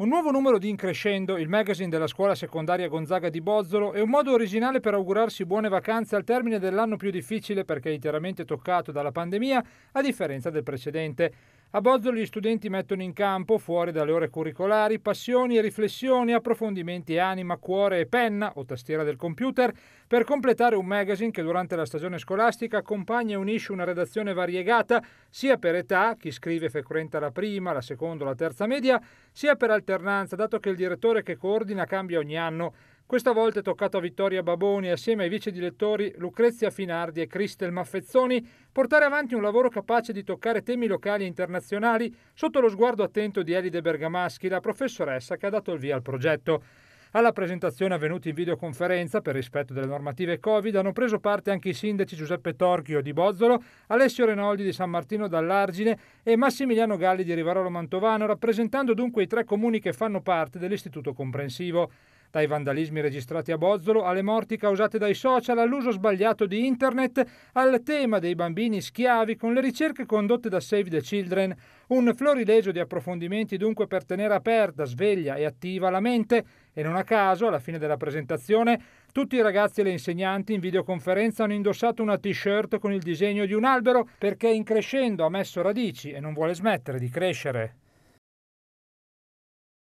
Un nuovo numero di Increscendo, il magazine della scuola secondaria Gonzaga di Bozzolo, è un modo originale per augurarsi buone vacanze al termine dell'anno più difficile perché interamente toccato dalla pandemia, a differenza del precedente. A Bozzoli gli studenti mettono in campo, fuori dalle ore curricolari, passioni e riflessioni, approfondimenti anima, cuore e penna o tastiera del computer per completare un magazine che durante la stagione scolastica accompagna e unisce una redazione variegata sia per età, chi scrive frequenta la prima, la seconda o la terza media, sia per alternanza, dato che il direttore che coordina cambia ogni anno. Questa volta è toccato a Vittoria Baboni assieme ai vice direttori Lucrezia Finardi e Cristel Maffezzoni portare avanti un lavoro capace di toccare temi locali e internazionali sotto lo sguardo attento di Elide Bergamaschi, la professoressa che ha dato il via al progetto. Alla presentazione avvenuta in videoconferenza per rispetto delle normative Covid hanno preso parte anche i sindaci Giuseppe Torchio di Bozzolo, Alessio Renoldi di San Martino dall'Argine e Massimiliano Galli di Rivarolo Mantovano, rappresentando dunque i tre comuni che fanno parte dell'istituto comprensivo dai vandalismi registrati a Bozzolo alle morti causate dai social, all'uso sbagliato di internet, al tema dei bambini schiavi con le ricerche condotte da Save the Children. Un florilegio di approfondimenti dunque per tenere aperta, sveglia e attiva la mente e non a caso, alla fine della presentazione, tutti i ragazzi e le insegnanti in videoconferenza hanno indossato una t-shirt con il disegno di un albero perché in crescendo ha messo radici e non vuole smettere di crescere.